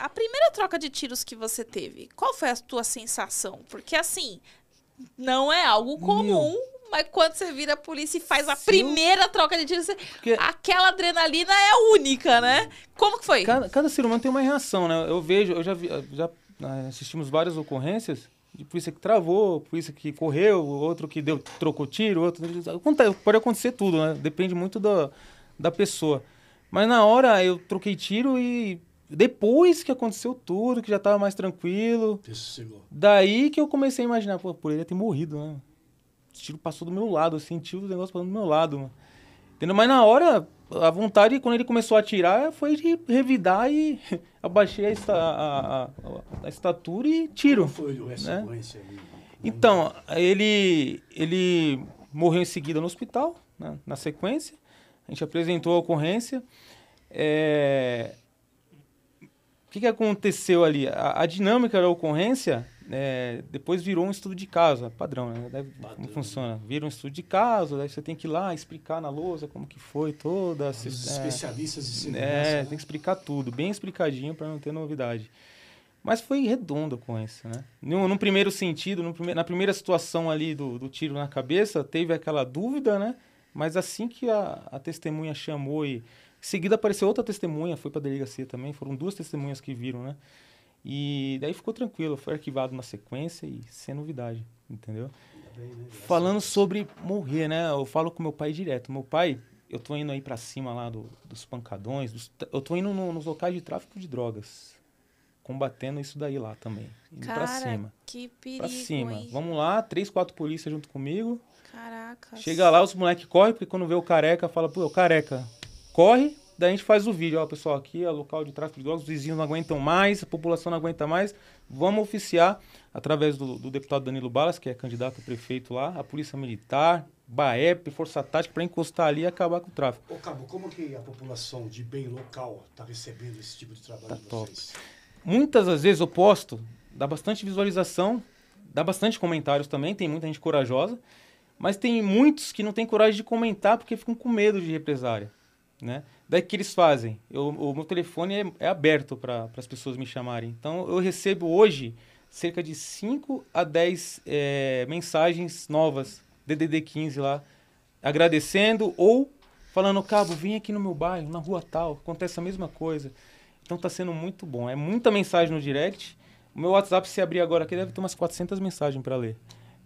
a primeira troca de tiros que você teve, qual foi a tua sensação? Porque assim, não é algo comum. Mas quando você vira a polícia e faz a Sim. primeira troca de tiros, você... Porque... aquela adrenalina é única, né? Como que foi? Cada, cada, ser humano tem uma reação, né? Eu vejo, eu já, vi, já né, assistimos várias ocorrências de polícia que travou, polícia que correu, outro que deu, trocou tiro, outro. Pode acontecer tudo, né? Depende muito da, da pessoa. Mas na hora eu troquei tiro e depois que aconteceu tudo, que já tava mais tranquilo. Sossegou. Daí que eu comecei a imaginar, pô, por ele ter morrido, né? O tiro passou do meu lado, eu senti o negócio passando do meu lado, mano. Mas na hora, a vontade, quando ele começou a atirar, foi de revidar e abaixei a, esta, a, a, a, estatura e tiro. Como foi né? né? Então, ele, ele morreu em seguida no hospital, né? na sequência. A gente apresentou a ocorrência. É, o que, que aconteceu ali? A, a dinâmica da ocorrência é, depois virou um estudo de caso, é padrão, né? Deve, como funciona? Vira um estudo de caso, daí você tem que ir lá explicar na lousa como que foi toda. Se, Os é, especialistas de segurança. É, né? tem que explicar tudo, bem explicadinho para não ter novidade. Mas foi redonda com isso, né? No, no primeiro sentido, no prime na primeira situação ali do, do, tiro na cabeça, teve aquela dúvida, né? Mas assim que a, a testemunha chamou e em seguida apareceu outra testemunha, foi para a delegacia também, foram duas testemunhas que viram, né? E daí ficou tranquilo, foi arquivado na sequência e sem novidade, entendeu? Tá né? Falando sobre morrer, né? Eu falo com meu pai direto. Meu pai, eu tô indo aí para cima lá do, dos pancadões, dos, eu tô indo no, nos locais de tráfico de drogas, combatendo isso daí lá também. Indo Cara, pra cima. Que perigo. Pra cima. Hein? Vamos lá, três, quatro polícias junto comigo. Caraca. Chega lá, os moleques correm, porque quando vê o careca, fala, pô, o careca, corre, daí a gente faz o vídeo. Ó, pessoal, aqui é local de tráfico de drogas, os vizinhos não aguentam mais, a população não aguenta mais. Vamos oficiar, através do, do deputado Danilo Balas, que é candidato a prefeito lá, a Polícia Militar, BAEP, Força Tática, para encostar ali e acabar com o tráfico. Ô, Cabo, como que a população de bem local está recebendo esse tipo de trabalho tá de vocês? Top. Muitas das vezes eu posto, dá bastante visualização, dá bastante comentários também, tem muita gente corajosa, mas tem muitos que não tem coragem de comentar porque ficam com medo de represária né? Daí o que eles fazem? Eu, o meu telefone é, é aberto para as pessoas me chamarem. Então eu recebo hoje cerca de 5 a 10 é, eh, mensagens novas, DDD 15 lá, agradecendo ou falando, Cabo, vem aqui no meu bairro, na rua tal, acontece a mesma coisa. Então está sendo muito bom. É muita mensagem no direct. O meu WhatsApp, se abrir agora aqui, deve ter umas 400 mensagens para ler.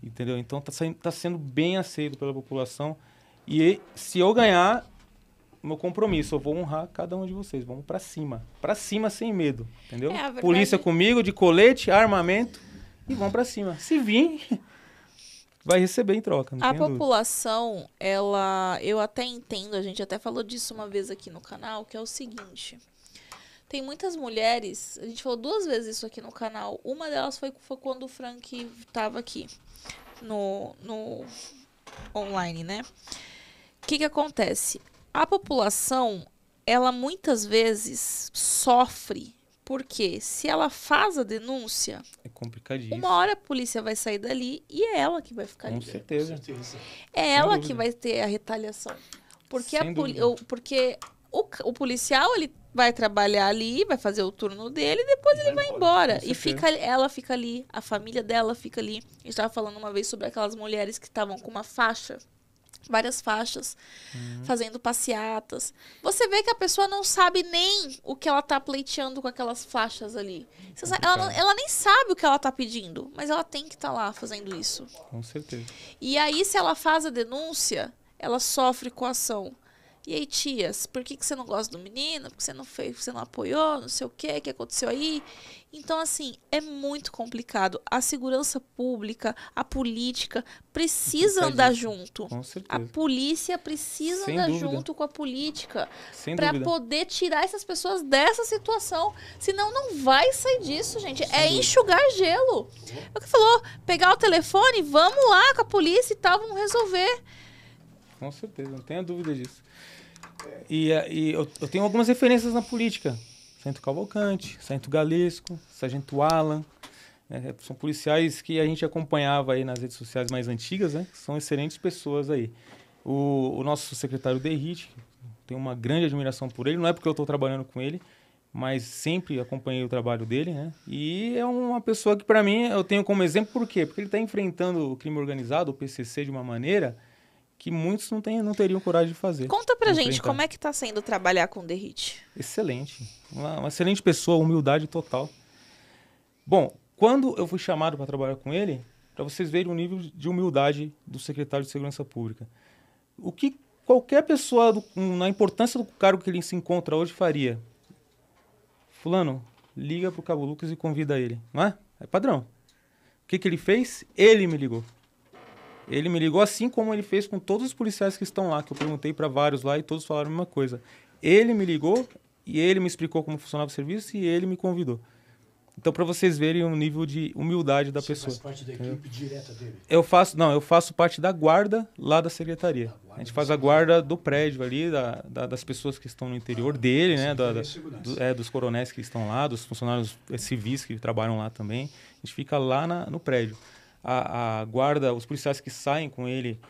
Entendeu? Então está tá sendo bem aceito pela população. E se eu ganhar, meu compromisso. Eu vou honrar cada um de vocês. Vamos para cima. Para cima sem medo, entendeu? É, verdade... Polícia é comigo, de colete, armamento e vão para cima. Se vir, vai receber em troca. a população, dúvida. ela. Eu até entendo, a gente até falou disso uma vez aqui no canal, que é o seguinte. Tem muitas mulheres, a gente falou duas vezes isso aqui no canal. Uma delas foi, foi quando o Frank tava aqui no, no online, né? O que, que acontece? A população, ela muitas vezes sofre, porque se ela faz a denúncia, é complicadíssimo. Uma hora a polícia vai sair dali e é ela que vai ficar Com certeza. É ela que vai ter a retaliação. Porque, a poli- o, porque o, o policial, ele vai trabalhar ali, vai fazer o turno dele e depois ele vai embora. E fica, ela fica ali, a família dela fica ali. A gente estava falando uma vez sobre aquelas mulheres que estavam com uma faixa várias faixas, uhum. fazendo passeatas. Você vê que a pessoa não sabe nem o que ela tá pleiteando com aquelas faixas ali. Ela, ela, nem sabe o que ela tá pedindo, mas ela tem que estar tá lá fazendo isso. Com certeza. E aí, se ela faz a denúncia, ela sofre coação. E aí, tias, por que, que você não gosta do menino? Por que você não fez, você não apoiou, não sei o que, que aconteceu aí? Então, assim, é muito complicado. A segurança pública, a política precisa andar junto. Com certeza. A polícia precisa Sem andar dúvida. junto com a política para poder tirar essas pessoas dessa situação. Senão não vai sair disso, gente. Sem é dúvida. enxugar gelo. É o que falou, pegar o telefone, vamos lá com a polícia e tal, vamos resolver. Com certeza, não tenha dúvida disso. E, eh, e eu, eu, tenho algumas referências na política. Sargento Cavalcante, Sargento Galesco, Sargento Alan. Né? São policiais que a gente acompanhava aí nas redes sociais mais antigas, né? São excelentes pessoas aí. O, o nosso secretário Derrit, tenho uma grande admiração por ele. Não é porque eu estou trabalhando com ele, mas sempre acompanhei o trabalho dele, né? E é uma pessoa que para mim eu tenho como exemplo por quê? Porque ele está enfrentando o crime organizado, o PCC, de uma maneira que muitos não, tem, não teriam coragem de fazer. Conta pra gente como é que tá sendo trabalhar com The Hit. Excelente. Uma, uma excelente pessoa, humildade total. Bom, quando eu fui chamado para trabalhar com ele, para vocês verem o nível de humildade do secretário de Segurança Pública. O que qualquer pessoa, do, na importância do cargo que ele se encontra hoje, faria? Fulano, liga pro Cabo Lucas e convida ele, não é? É padrão. O que, que ele fez? Ele me ligou. Ele me ligou assim como ele fez com todos os policiais que estão lá, que eu perguntei para vários lá e todos falaram a mesma coisa. Ele me ligou e ele me explicou como funcionava o serviço e ele me convidou. Então, para vocês verem o nível de humildade da Você pessoa. Você faz parte da equipe eu, direta dele? Eu faço, não, eu faço parte da guarda lá da secretaria. A, a gente faz a guarda do prédio ali, da, da, das pessoas que estão no interior ah, dele, né? Da, da do, é, dos coronéis que estão lá, dos funcionários eh, civis que trabalham lá também. A gente fica lá na, no prédio a, a guarda, os policiais que saem com ele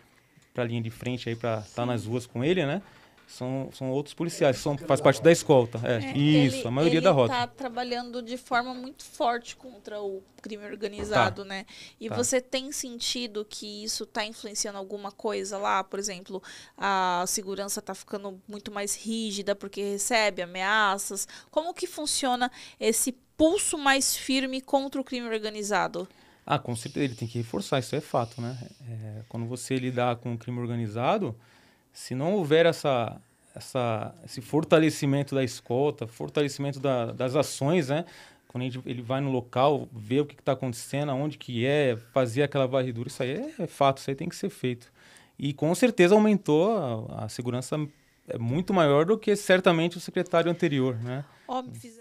para a linha de frente aí para estar tá nas ruas com ele, né? São, são outros policiais, são, faz parte da escolta. É, é isso, ele, a maioria da rota. Ele está trabalhando de forma muito forte contra o crime organizado, tá. né? E tá. você tem sentido que isso está influenciando alguma coisa lá? Por exemplo, a segurança está ficando muito mais rígida porque recebe ameaças. Como que funciona esse pulso mais firme contra o crime organizado? Ah, com certeza, ele tem que reforçar, isso é fato, né? É, quando você lidar com o crime organizado, se não houver essa, essa, esse fortalecimento da escolta, fortalecimento da, das ações, né? Quando gente, ele vai no local, vê o que está acontecendo, aonde que é, fazer aquela varredura, isso aí é, é, fato, isso aí tem que ser feito. E com certeza aumentou a, a segurança é muito maior do que certamente o secretário anterior, né? Óbvio,